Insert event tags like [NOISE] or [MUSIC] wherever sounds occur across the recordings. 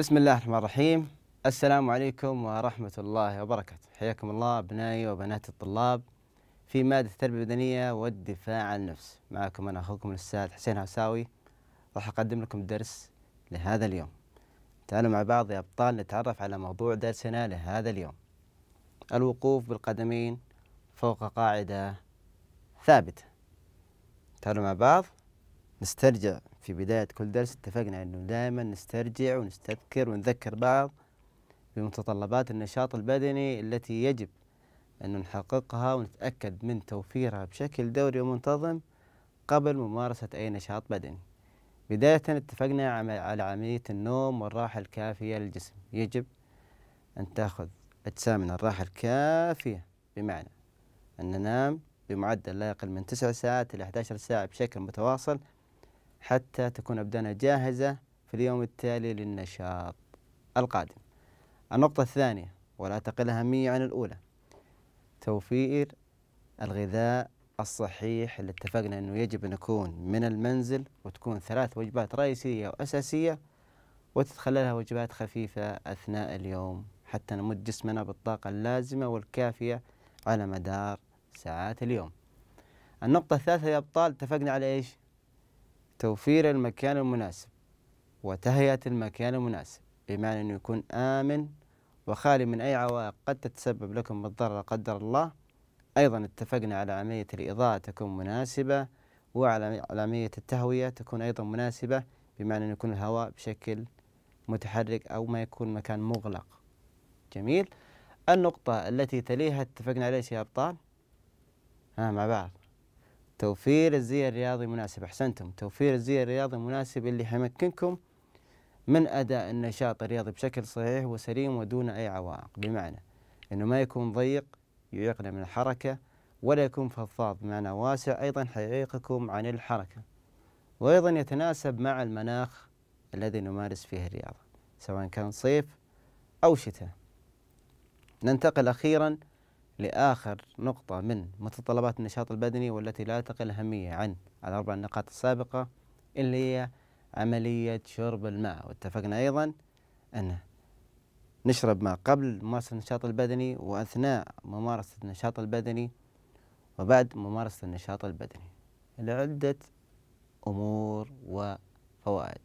بسم الله الرحمن الرحيم السلام عليكم ورحمة الله وبركاته حياكم الله أبنائي وبنات الطلاب في مادة التربية البدنية والدفاع عن النفس معكم أنا أخوكم الأستاذ حسين عساوي راح أقدم لكم درس لهذا اليوم تعالوا مع بعض يا أبطال نتعرف على موضوع درسنا لهذا اليوم الوقوف بالقدمين فوق قاعدة ثابتة تعالوا مع بعض نسترجع في بداية كل درس اتفقنا أنه دائما نسترجع ونستذكر ونذكر بعض بمتطلبات النشاط البدني التي يجب أن نحققها ونتأكد من توفيرها بشكل دوري ومنتظم قبل ممارسة أي نشاط بدني بداية اتفقنا على عملية النوم والراحة الكافية للجسم يجب أن تأخذ أجسامنا الراحة الكافية بمعنى أن ننام بمعدل لا يقل من 9 ساعات إلى 11 ساعة بشكل متواصل حتى تكون أبدانها جاهزة في اليوم التالي للنشاط القادم النقطة الثانية ولا تقل أهمية عن الأولى توفير الغذاء الصحيح اللي اتفقنا أنه يجب أن يكون من المنزل وتكون ثلاث وجبات رئيسية وأساسية وتتخللها وجبات خفيفة أثناء اليوم حتى نمد جسمنا بالطاقة اللازمة والكافية على مدار ساعات اليوم النقطة الثالثة يا أبطال اتفقنا على إيش؟ توفير المكان المناسب وتهيئة المكان المناسب بمعنى أنه يكون آمن وخالي من أي عوائق قد تتسبب لكم بالضرر لا قدر الله أيضا اتفقنا على عملية الإضاءة تكون مناسبة وعلى عملية التهوية تكون أيضا مناسبة بمعنى أن يكون الهواء بشكل متحرك أو ما يكون مكان مغلق جميل النقطة التي تليها اتفقنا عليها يا أبطال ها مع بعض توفير الزي الرياضي مناسب احسنتم توفير الزي الرياضي المناسب اللي حيمكنكم من اداء النشاط الرياضي بشكل صحيح وسليم ودون اي عوائق بمعنى انه ما يكون ضيق يعيقنا من الحركه ولا يكون فضفاض بمعنى واسع ايضا حيعيقكم عن الحركه وايضا يتناسب مع المناخ الذي نمارس فيه الرياضه سواء كان صيف او شتاء ننتقل اخيرا لآخر نقطة من متطلبات النشاط البدني والتي لا تقل أهمية عن الأربع نقاط السابقة اللي هي عملية شرب الماء واتفقنا أيضا أن نشرب ماء قبل ممارسة النشاط البدني وأثناء ممارسة النشاط البدني وبعد ممارسة النشاط البدني لعدة أمور وفوائد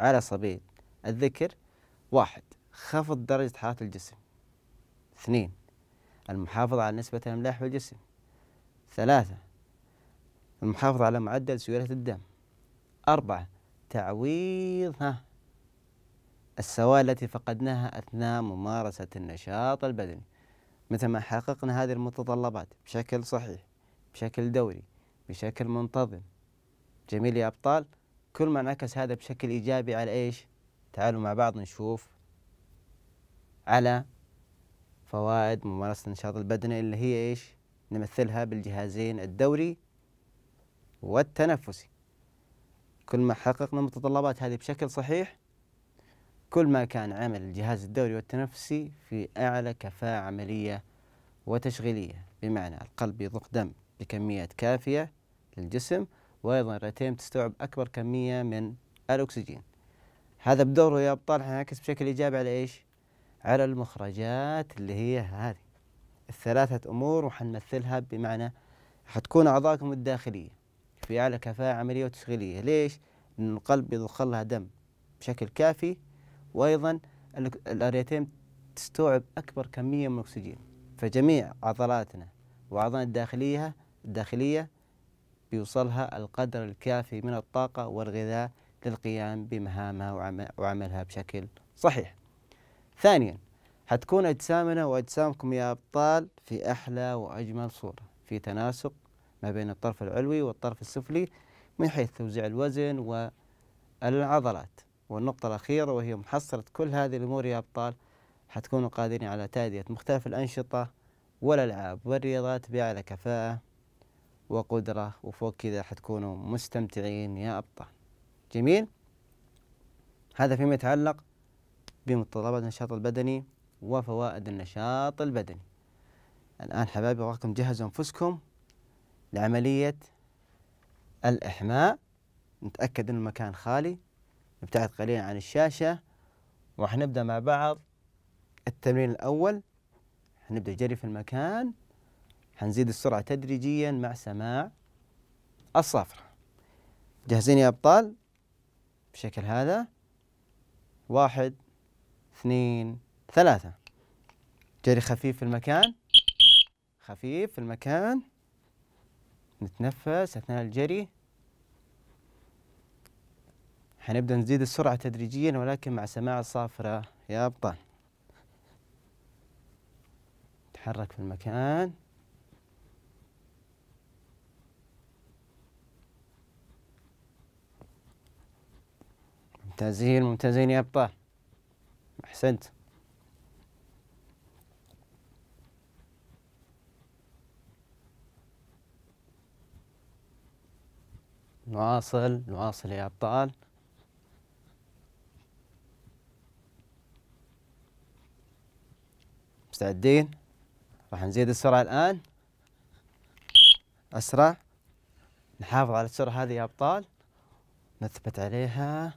على سبيل الذكر واحد خفض درجة حرارة الجسم اثنين المحافظة على نسبة الأملاح في الجسم ثلاثة المحافظة على معدل سيولة الدم أربعة تعويض السوائل التي فقدناها أثناء ممارسة النشاط البدني مثل ما حققنا هذه المتطلبات بشكل صحيح بشكل دوري بشكل منتظم جميل يا أبطال كل ما انعكس هذا بشكل إيجابي على إيش تعالوا مع بعض نشوف على فوائد ممارسة النشاط البدني اللي هي إيش نمثلها بالجهازين الدوري والتنفسي كل ما حققنا المتطلبات هذه بشكل صحيح كل ما كان عمل الجهاز الدوري والتنفسي في أعلى كفاءة عملية وتشغيلية بمعنى القلب يضخ دم بكميات كافية للجسم وأيضا الرئتين تستوعب أكبر كمية من الأكسجين هذا بدوره يا أبطال حينعكس بشكل إيجابي على إيش؟ على المخرجات اللي هي هذه الثلاثة أمور وحنمثلها بمعنى حتكون أعضاءكم الداخلية في أعلى كفاءة عملية وتشغيلية ليش؟ لأن القلب يضخ لها دم بشكل كافي وأيضا الأريتين تستوعب أكبر كمية من الأكسجين فجميع عضلاتنا وأعضائنا الداخلية الداخلية بيوصلها القدر الكافي من الطاقة والغذاء للقيام بمهامها وعملها بشكل صحيح ثانيا حتكون أجسامنا وأجسامكم يا أبطال في أحلى وأجمل صورة في تناسق ما بين الطرف العلوي والطرف السفلي من حيث توزيع الوزن والعضلات والنقطة الأخيرة وهي محصلة كل هذه الأمور يا أبطال حتكونوا قادرين على تأدية مختلف الأنشطة والألعاب والرياضات بأعلى كفاءة وقدرة وفوق كذا حتكونوا مستمتعين يا أبطال جميل هذا فيما يتعلق بمتطلبات النشاط البدني وفوائد النشاط البدني الآن حبايبي أراكم جهزوا أنفسكم لعملية الإحماء نتأكد أن المكان خالي نبتعد قليلا عن الشاشة وراح نبدأ مع بعض التمرين الأول حنبدأ جري في المكان حنزيد السرعة تدريجيا مع سماع الصفرة جاهزين يا أبطال بشكل هذا واحد اثنين ثلاثة جري خفيف في المكان خفيف في المكان نتنفس أثناء الجري حنبدأ نزيد السرعة تدريجيا ولكن مع سماع الصافرة يا أبطال نتحرك في المكان ممتازين ممتازين يا أبطال أحسنت نواصل نواصل يا أبطال مستعدين راح نزيد السرعة الآن أسرع نحافظ على السرعة هذه يا أبطال نثبت عليها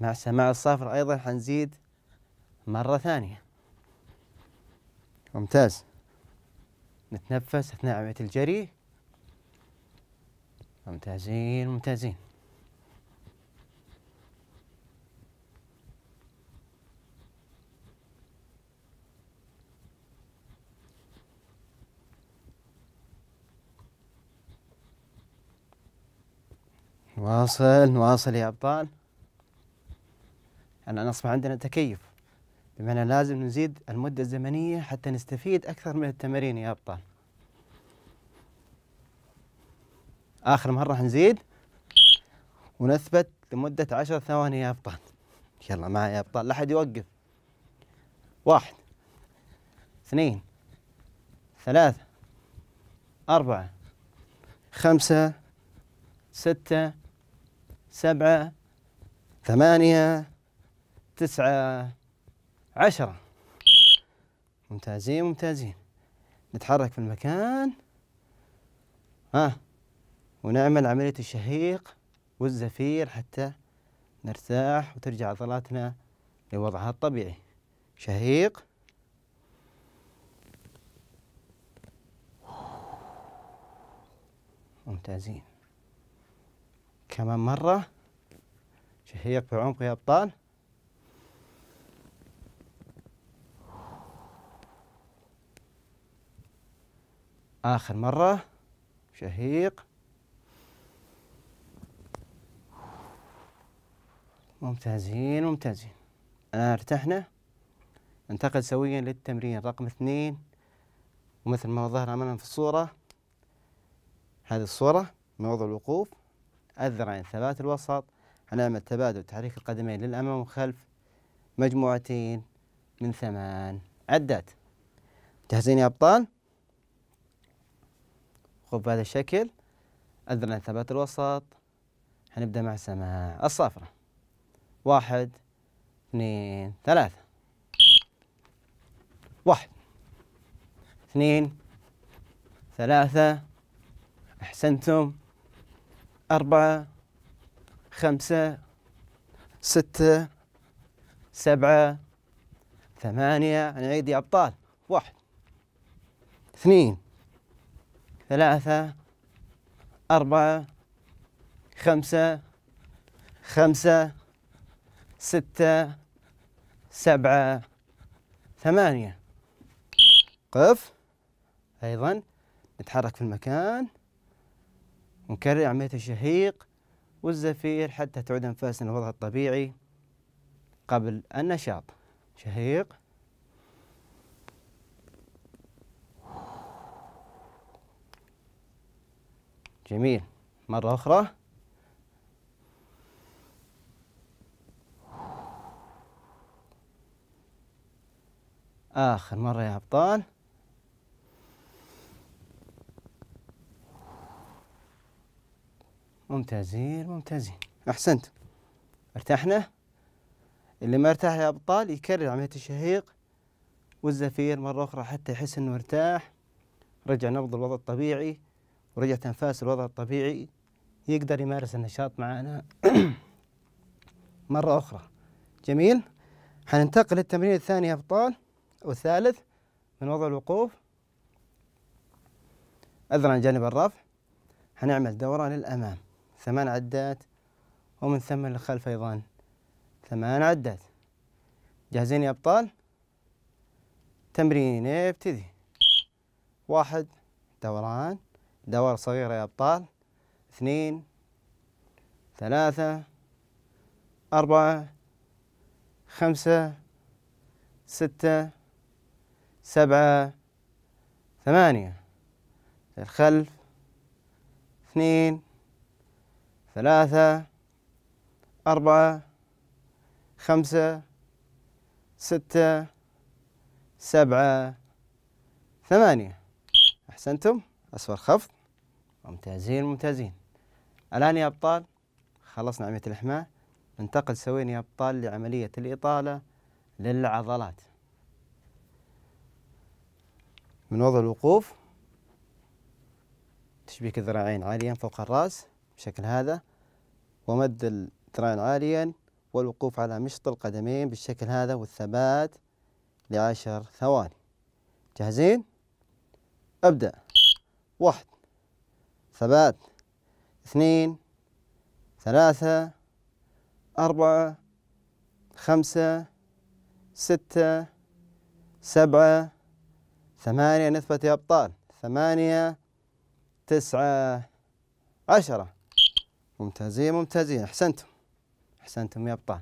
مع سماع الصافر أيضا حنزيد مرة ثانية ممتاز نتنفس أثناء عملية الجري ممتازين ممتازين نواصل نواصل يا أبطال أن أصبح عندنا تكيف بمعنى لازم نزيد المدة الزمنية حتى نستفيد أكثر من التمارين يا أبطال آخر مرة حنزيد ونثبت لمدة عشر ثواني يا أبطال يلا معي يا أبطال لا أحد يوقف واحد اثنين ثلاثة أربعة خمسة ستة سبعة ثمانية تسعة عشرة ممتازين ممتازين نتحرك في المكان ها آه. ونعمل عملية الشهيق والزفير حتى نرتاح وترجع عضلاتنا لوضعها الطبيعي شهيق ممتازين كمان مرة شهيق في عمق يا أبطال آخر مرة شهيق ممتازين ممتازين الآن آه، ارتحنا ننتقل سويا للتمرين رقم اثنين ومثل ما ظهر أمامنا في الصورة هذه الصورة وضع الوقوف الذراعين ثبات الوسط علامة تبادل تحريك القدمين للأمام والخلف مجموعتين من ثمان عدات جاهزين يا أبطال؟ خب بهذا الشكل أدرنا ثبات الوسط هنبدأ مع سماع الصافرة واحد اثنين ثلاثة واحد اثنين ثلاثة أحسنتم أربعة خمسة ستة سبعة ثمانية نعيد يا أبطال واحد اثنين ثلاثة أربعة خمسة خمسة ستة سبعة ثمانية قف أيضا نتحرك في المكان نكرر عملية الشهيق والزفير حتى تعود أنفاسنا لوضعها الطبيعي قبل النشاط شهيق جميل مرة أخرى آخر مرة يا أبطال ممتازين ممتازين أحسنت ارتحنا اللي ما ارتاح يا أبطال يكرر عملية الشهيق والزفير مرة أخرى حتى يحس أنه ارتاح رجع نبض الوضع الطبيعي ورجعت أنفاس الوضع الطبيعي يقدر يمارس النشاط معنا [CLEARS THROAT] مرة أخرى جميل حننتقل للتمرين الثاني أبطال والثالث من وضع الوقوف أذرع عن جانب الرفع حنعمل دورة للأمام ثمان عدات ومن ثم للخلف أيضا ثمان عدات جاهزين يا أبطال تمرين ابتدي واحد دوران دوار صغيرة يا أبطال اثنين ثلاثة أربعة خمسة ستة سبعة ثمانية الخلف اثنين ثلاثة أربعة خمسة ستة سبعة ثمانية أحسنتم أسفل خفض ممتازين ممتازين الآن يا أبطال خلصنا عملية الإحماء ننتقل سوين يا أبطال لعملية الإطالة للعضلات من وضع الوقوف تشبيك الذراعين عاليا فوق الرأس بشكل هذا ومد الذراعين عاليا والوقوف على مشط القدمين بالشكل هذا والثبات لعشر ثواني جاهزين؟ أبدأ واحد ثبات اثنين ثلاثة أربعة خمسة ستة سبعة ثمانية نثبت يا أبطال ثمانية تسعة عشرة ممتازين ممتازين أحسنتم أحسنتم يا أبطال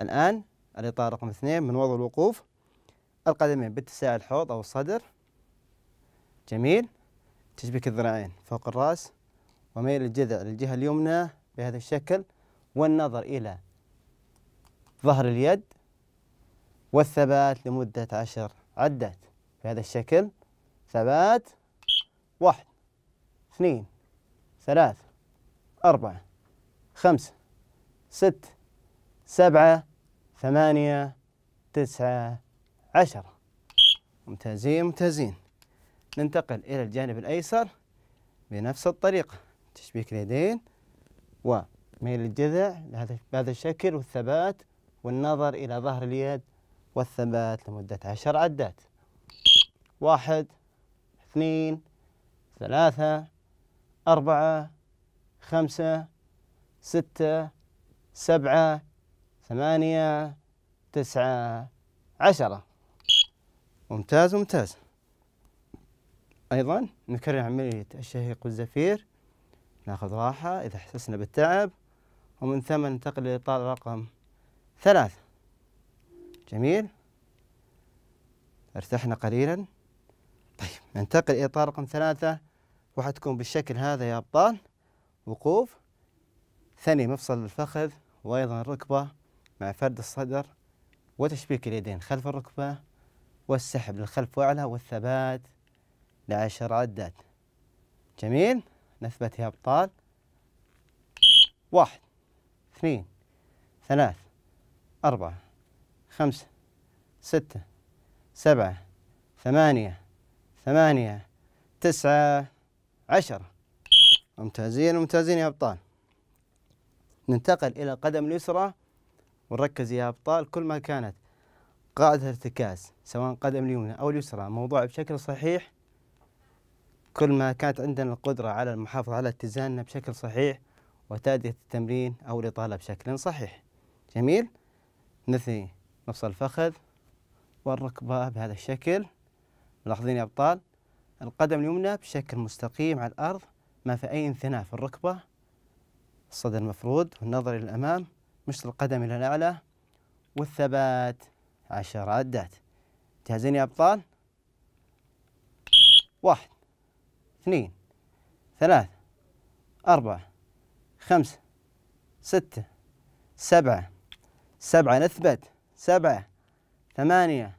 الآن الإطار رقم اثنين من وضع الوقوف القدمين باتساع الحوض أو الصدر جميل تشبيك الذراعين فوق الرأس وميل الجذع للجهة اليمنى بهذا الشكل والنظر إلى ظهر اليد والثبات لمدة عشر عدات بهذا الشكل ثبات واحد اثنين ثلاث أربعة خمسة ست سبعة ثمانية تسعة عشرة ممتازين ممتازين ننتقل إلى الجانب الأيسر بنفس الطريقة تشبيك اليدين وميل الجذع بهذا الشكل والثبات والنظر إلى ظهر اليد والثبات لمدة عشر عدات واحد اثنين ثلاثة أربعة خمسة ستة سبعة ثمانية تسعة عشرة ممتاز ممتاز أيضا نكرر عملية الشهيق والزفير ناخذ راحة إذا حسسنا بالتعب ومن ثم ننتقل لإطار رقم ثلاثة جميل ارتحنا قليلا طيب ننتقل إلى اطار رقم ثلاثة وحتكون بالشكل هذا يا أبطال وقوف ثني مفصل الفخذ وأيضا الركبة مع فرد الصدر وتشبيك اليدين خلف الركبة والسحب للخلف وأعلى والثبات لعشر عدات جميل نثبت يا أبطال واحد اثنين ثلاث أربعة خمسة ستة سبعة ثمانية ثمانية تسعة عشرة ممتازين ممتازين يا أبطال ننتقل إلى القدم اليسرى ونركز يا أبطال كل ما كانت قاعدة ارتكاز سواء قدم اليمنى أو اليسرى موضوعة بشكل صحيح كل ما كانت عندنا القدرة على المحافظة على اتزاننا بشكل صحيح وتأدية التمرين أو الإطالة بشكل صحيح جميل نثني نفصل الفخذ والركبة بهذا الشكل ملاحظين يا أبطال القدم اليمنى بشكل مستقيم على الأرض ما في أي انثناء في الركبة الصدر المفروض والنظر إلى الأمام مشط القدم إلى الأعلى والثبات عشر عدات جاهزين يا أبطال واحد اثنين ثلاثة أربعة خمسة ستة سبعة سبعة نثبت سبعة ثمانية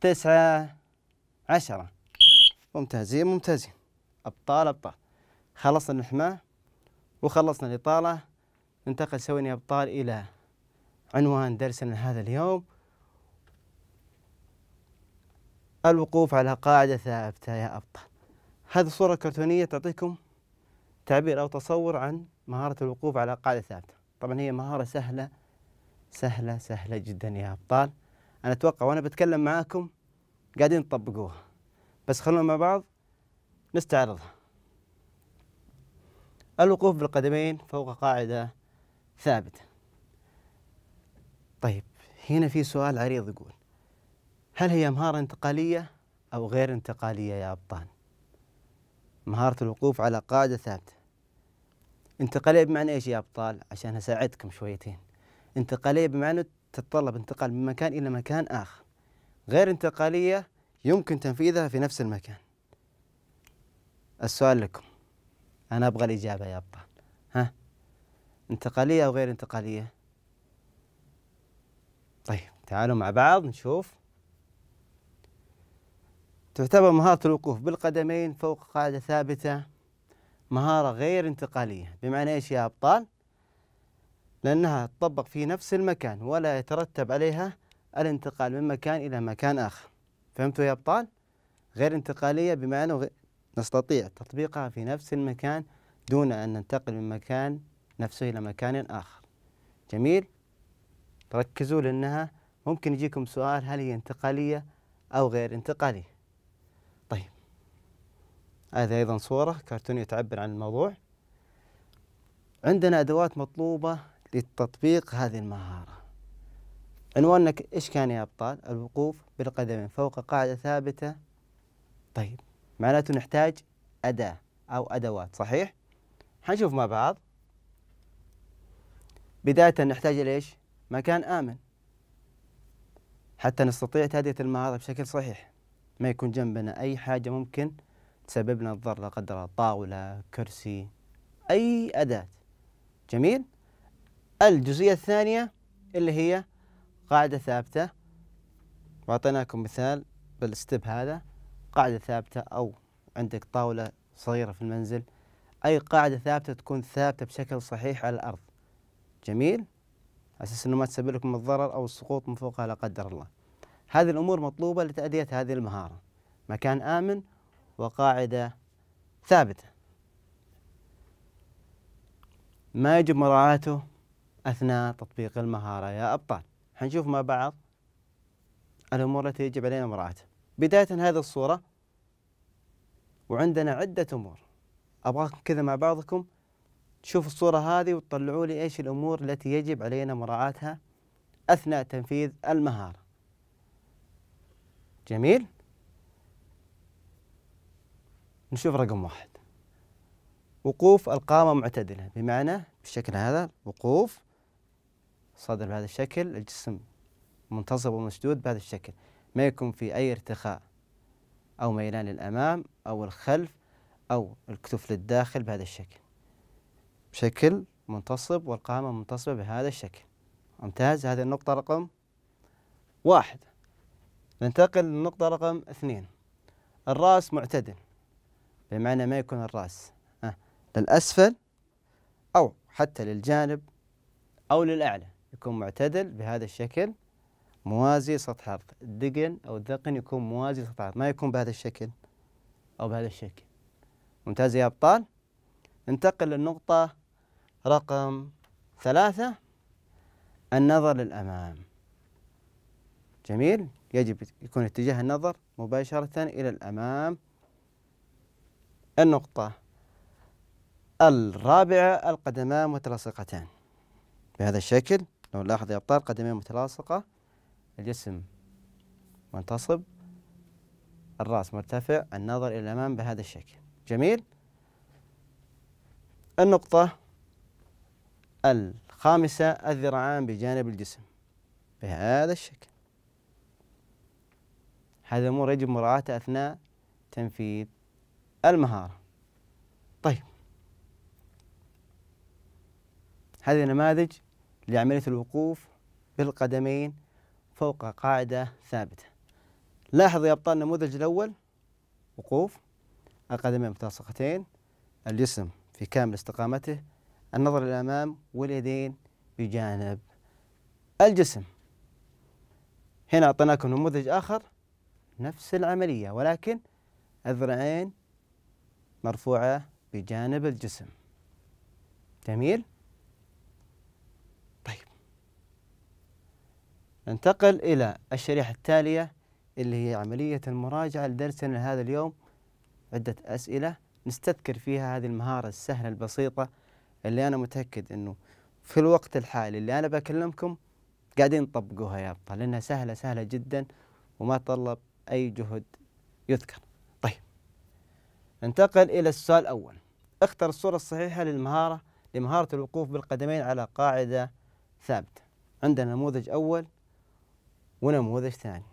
تسعة عشرة ممتازين ممتازين أبطال أبطال خلصنا المحماة وخلصنا الإطالة ننتقل سوينا أبطال إلى عنوان درسنا هذا اليوم الوقوف على قاعدة ثابتة يا أبطال هذه الصورة الكرتونية تعطيكم تعبير أو تصور عن مهارة الوقوف على قاعدة ثابتة طبعا هي مهارة سهلة سهلة سهلة جدا يا أبطال أنا أتوقع وأنا بتكلم معاكم قاعدين تطبقوها بس خلونا مع بعض نستعرضها الوقوف بالقدمين فوق قاعدة ثابتة طيب هنا في سؤال عريض يقول هل هي مهارة انتقالية أو غير انتقالية يا أبطال؟ مهارة الوقوف على قاعدة ثابتة انتقالية بمعنى ايش يا ابطال عشان اساعدكم شويتين انتقالية بمعنى تتطلب انتقال من مكان الى مكان اخر غير انتقالية يمكن تنفيذها في نفس المكان السؤال لكم انا ابغى الاجابة يا ابطال ها انتقالية او غير انتقالية طيب تعالوا مع بعض نشوف تعتبر مهارة الوقوف بالقدمين فوق قاعدة ثابتة مهارة غير انتقالية بمعنى ايش يا ابطال؟ لأنها تطبق في نفس المكان ولا يترتب عليها الانتقال من مكان إلى مكان آخر فهمتوا يا أبطال؟ غير انتقالية بمعنى غير نستطيع تطبيقها في نفس المكان دون أن ننتقل من مكان نفسه إلى مكان آخر جميل؟ ركزوا لأنها ممكن يجيكم سؤال هل هي انتقالية أو غير انتقالية هذه أيضا صورة كرتونية تعبر عن الموضوع عندنا أدوات مطلوبة لتطبيق هذه المهارة عنواننا إيش كان يا أبطال؟ الوقوف بالقدمين فوق قاعدة ثابتة طيب معناته نحتاج أداة أو أدوات صحيح؟ حنشوف مع بعض بداية نحتاج إلى إيش؟ مكان آمن حتى نستطيع تأدية المهارة بشكل صحيح ما يكون جنبنا أي حاجة ممكن تسبب لنا الضرر لا قدر الله طاوله كرسي اي اداه جميل الجزئيه الثانيه اللي هي قاعده ثابته واعطيناكم مثال بالستب هذا قاعده ثابته او عندك طاوله صغيره في المنزل اي قاعده ثابته تكون ثابته بشكل صحيح على الارض جميل اساس انه ما تسبب لكم الضرر او السقوط من فوقها لا قدر الله هذه الامور مطلوبه لتاديه هذه المهاره مكان امن وقاعدة ثابتة ما يجب مراعاته أثناء تطبيق المهارة يا أبطال حنشوف مع بعض الأمور التي يجب علينا مراعاتها بداية هذه الصورة وعندنا عدة أمور أبغاكم كذا مع بعضكم تشوفوا الصورة هذه وتطلعوا لي إيش الأمور التي يجب علينا مراعاتها أثناء تنفيذ المهارة جميل نشوف رقم واحد وقوف القامة معتدلة بمعنى بالشكل هذا وقوف صدر بهذا الشكل الجسم منتصب ومسدود بهذا الشكل ما يكون في أي ارتخاء أو ميلان للأمام أو الخلف أو الكتف للداخل بهذا الشكل بشكل منتصب والقامة منتصبة بهذا الشكل ممتاز هذه النقطة رقم واحد ننتقل للنقطة رقم اثنين الرأس معتدل بمعنى ما يكون الرأس أه للأسفل أو حتى للجانب أو للأعلى يكون معتدل بهذا الشكل موازي سطح الأرض الدقن أو الذقن يكون موازي سطح الأرض ما يكون بهذا الشكل أو بهذا الشكل ممتاز يا أبطال ننتقل للنقطة رقم ثلاثة النظر للأمام جميل يجب يكون اتجاه النظر مباشرة إلى الأمام النقطة الرابعة القدمان متلاصقتان بهذا الشكل لو نلاحظ يا أبطال قدمين متلاصقة الجسم منتصب الرأس مرتفع النظر إلى الأمام بهذا الشكل جميل النقطة الخامسة الذراعان بجانب الجسم بهذا الشكل هذا الأمور يجب مراعاته أثناء تنفيذ المهارة طيب هذه نماذج لعملية الوقوف بالقدمين فوق قاعدة ثابتة لاحظ يا أبطال النموذج الأول وقوف القدمين متلاصقتين الجسم في كامل استقامته النظر للأمام واليدين بجانب الجسم هنا أعطيناكم نموذج آخر نفس العملية ولكن الذراعين مرفوعة بجانب الجسم جميل طيب ننتقل إلى الشريحة التالية اللي هي عملية المراجعة لدرسنا لهذا اليوم عدة أسئلة نستذكر فيها هذه المهارة السهلة البسيطة اللي أنا متأكد أنه في الوقت الحالي اللي أنا بكلمكم قاعدين نطبقوها يا أبطال لأنها سهلة سهلة جدا وما تطلب أي جهد يذكر ننتقل إلى السؤال الأول اختر الصورة الصحيحة للمهارة لمهارة الوقوف بالقدمين على قاعدة ثابتة عندنا نموذج أول ونموذج ثاني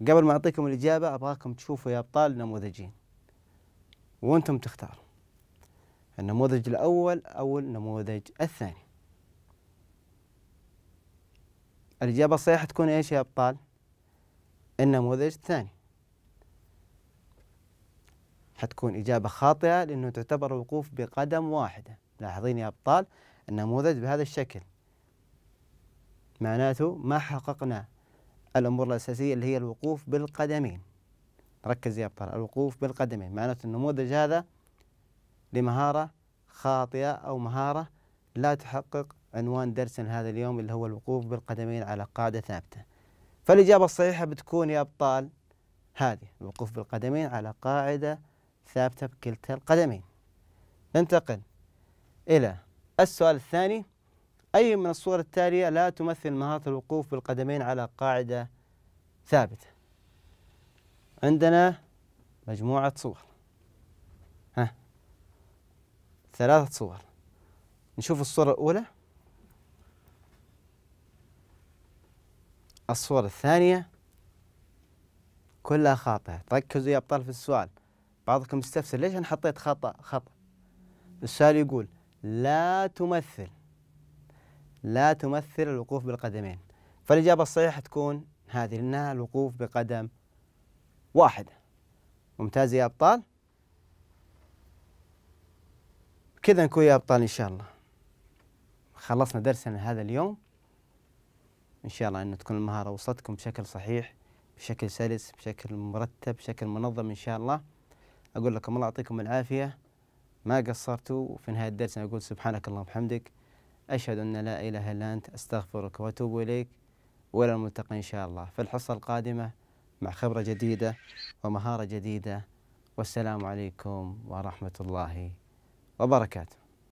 قبل ما أعطيكم الإجابة أبغاكم تشوفوا يا أبطال نموذجين وأنتم تختاروا النموذج الأول أو النموذج الثاني الإجابة الصحيحة تكون إيش يا أبطال النموذج الثاني حتكون إجابة خاطئة لأنه تعتبر الوقوف بقدم واحدة لاحظين يا أبطال النموذج بهذا الشكل معناته ما حققنا الأمور الأساسية اللي هي الوقوف بالقدمين ركز يا أبطال الوقوف بالقدمين معناته النموذج هذا لمهارة خاطئة أو مهارة لا تحقق عنوان درسنا هذا اليوم اللي هو الوقوف بالقدمين على قاعدة ثابتة فالإجابة الصحيحة بتكون يا أبطال هذه الوقوف بالقدمين على قاعدة ثابتة بكلتا القدمين ننتقل إلى السؤال الثاني أي من الصور التالية لا تمثل مهارة الوقوف بالقدمين على قاعدة ثابتة عندنا مجموعة صور ها ثلاثة صور نشوف الصورة الأولى الصورة الثانية كلها خاطئة ركزوا يا أبطال في السؤال بعضكم يستفسر ليش أنا حطيت خطأ خطأ السؤال يقول لا تمثل لا تمثل الوقوف بالقدمين فالإجابة الصحيحة تكون هذه لأنها الوقوف بقدم واحدة ممتاز يا أبطال كذا نكون يا أبطال إن شاء الله خلصنا درسنا هذا اليوم إن شاء الله أن تكون المهارة وصلتكم بشكل صحيح بشكل سلس بشكل مرتب بشكل منظم إن شاء الله أقول لكم الله يعطيكم العافية ما قصرتوا وفي نهاية درسنا أقول سبحانك اللهم وبحمدك أشهد أن لا إله إلا أنت أستغفرك وأتوب إليك وإلى الملتقى إن شاء الله في الحصة القادمة مع خبرة جديدة ومهارة جديدة والسلام عليكم ورحمة الله وبركاته